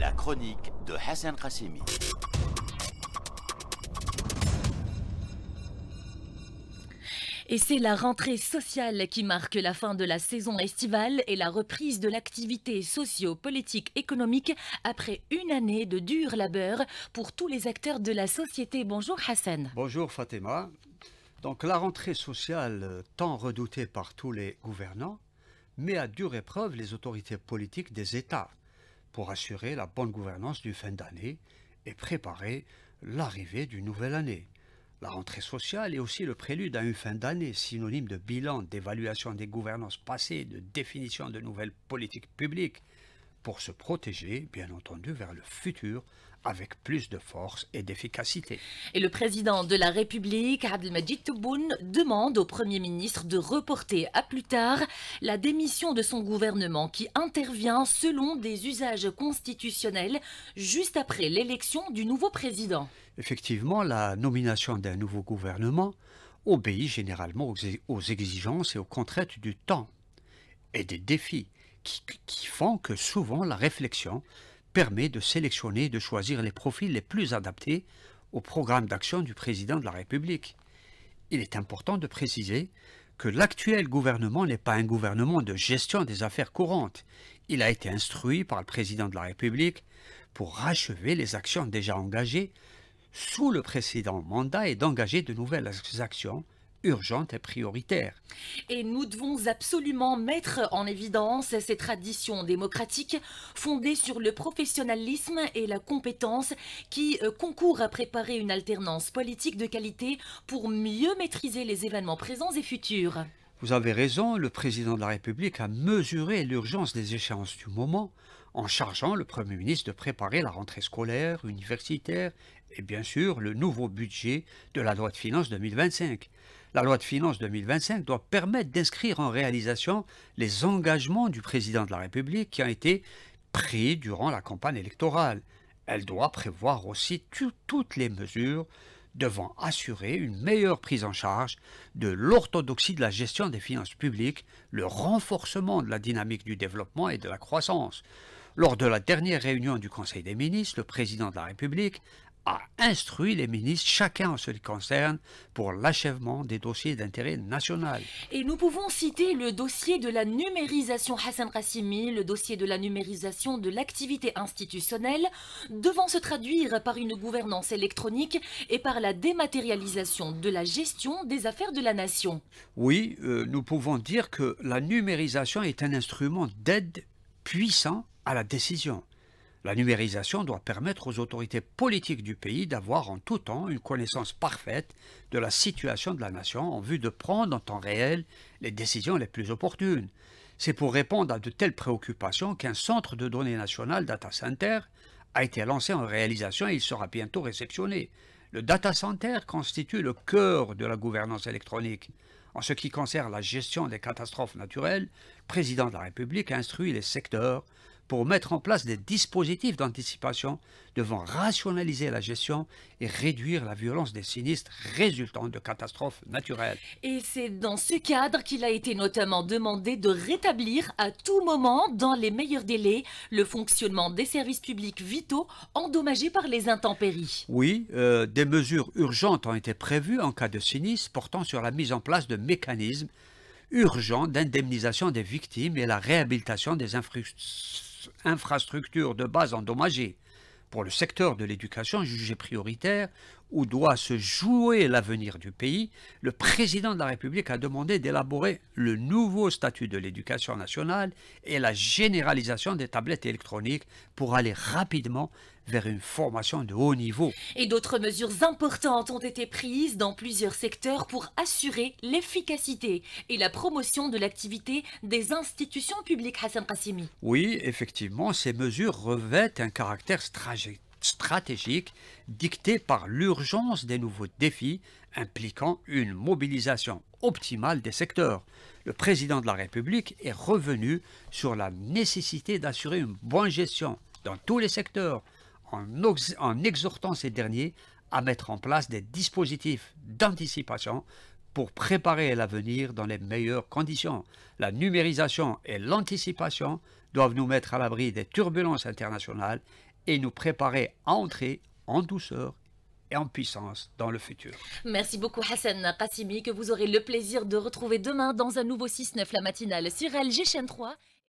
La chronique de Hassan Kassimi. Et c'est la rentrée sociale qui marque la fin de la saison estivale et la reprise de l'activité socio-politique économique après une année de dur labeur pour tous les acteurs de la société. Bonjour Hassan. Bonjour Fatima. Donc la rentrée sociale, euh, tant redoutée par tous les gouvernants, met à dure épreuve les autorités politiques des États pour assurer la bonne gouvernance du fin d'année et préparer l'arrivée d'une nouvelle année. La rentrée sociale est aussi le prélude à une fin d'année, synonyme de bilan, d'évaluation des gouvernances passées, de définition de nouvelles politiques publiques, pour se protéger, bien entendu, vers le futur avec plus de force et d'efficacité. Et le président de la République, Abdelmajid Tebboune, demande au Premier ministre de reporter à plus tard la démission de son gouvernement qui intervient selon des usages constitutionnels juste après l'élection du nouveau président. Effectivement, la nomination d'un nouveau gouvernement obéit généralement aux exigences et aux contraintes du temps et des défis qui, qui font que souvent la réflexion permet de sélectionner et de choisir les profils les plus adaptés au programme d'action du président de la République. Il est important de préciser que l'actuel gouvernement n'est pas un gouvernement de gestion des affaires courantes. Il a été instruit par le président de la République pour achever les actions déjà engagées sous le précédent mandat et d'engager de nouvelles actions urgente et prioritaire. Et nous devons absolument mettre en évidence ces traditions démocratiques fondées sur le professionnalisme et la compétence qui euh, concourent à préparer une alternance politique de qualité pour mieux maîtriser les événements présents et futurs. Vous avez raison, le président de la République a mesuré l'urgence des échéances du moment en chargeant le Premier ministre de préparer la rentrée scolaire, universitaire et bien sûr le nouveau budget de la loi de finances 2025. La loi de finances 2025 doit permettre d'inscrire en réalisation les engagements du président de la République qui ont été pris durant la campagne électorale. Elle doit prévoir aussi toutes les mesures devant assurer une meilleure prise en charge de l'orthodoxie de la gestion des finances publiques, le renforcement de la dynamique du développement et de la croissance. Lors de la dernière réunion du Conseil des ministres, le président de la République a instruit les ministres, chacun en ce qui concerne, pour l'achèvement des dossiers d'intérêt national. Et nous pouvons citer le dossier de la numérisation Hassan Rassimi, le dossier de la numérisation de l'activité institutionnelle, devant se traduire par une gouvernance électronique et par la dématérialisation de la gestion des affaires de la nation. Oui, euh, nous pouvons dire que la numérisation est un instrument d'aide puissant à la décision. La numérisation doit permettre aux autorités politiques du pays d'avoir en tout temps une connaissance parfaite de la situation de la nation en vue de prendre en temps réel les décisions les plus opportunes. C'est pour répondre à de telles préoccupations qu'un centre de données national Data Center a été lancé en réalisation et il sera bientôt réceptionné. Le Data Center constitue le cœur de la gouvernance électronique. En ce qui concerne la gestion des catastrophes naturelles, le président de la République instruit les secteurs pour mettre en place des dispositifs d'anticipation devant rationaliser la gestion et réduire la violence des sinistres résultant de catastrophes naturelles. Et c'est dans ce cadre qu'il a été notamment demandé de rétablir à tout moment, dans les meilleurs délais, le fonctionnement des services publics vitaux endommagés par les intempéries. Oui, euh, des mesures urgentes ont été prévues en cas de sinistre portant sur la mise en place de mécanismes urgents d'indemnisation des victimes et la réhabilitation des infrastructures infrastructures de base endommagées pour le secteur de l'éducation jugé prioritaire où doit se jouer l'avenir du pays, le président de la République a demandé d'élaborer le nouveau statut de l'éducation nationale et la généralisation des tablettes électroniques pour aller rapidement vers une formation de haut niveau. Et d'autres mesures importantes ont été prises dans plusieurs secteurs pour assurer l'efficacité et la promotion de l'activité des institutions publiques, Hassan Qassimi. Oui, effectivement, ces mesures revêtent un caractère stratégique stratégique dictée par l'urgence des nouveaux défis impliquant une mobilisation optimale des secteurs. Le président de la République est revenu sur la nécessité d'assurer une bonne gestion dans tous les secteurs en, en exhortant ces derniers à mettre en place des dispositifs d'anticipation pour préparer l'avenir dans les meilleures conditions. La numérisation et l'anticipation doivent nous mettre à l'abri des turbulences internationales et nous préparer à entrer en douceur et en puissance dans le futur. Merci beaucoup Hassan Qassimi, que vous aurez le plaisir de retrouver demain dans un nouveau 6-9 la matinale sur LG chaîne 3.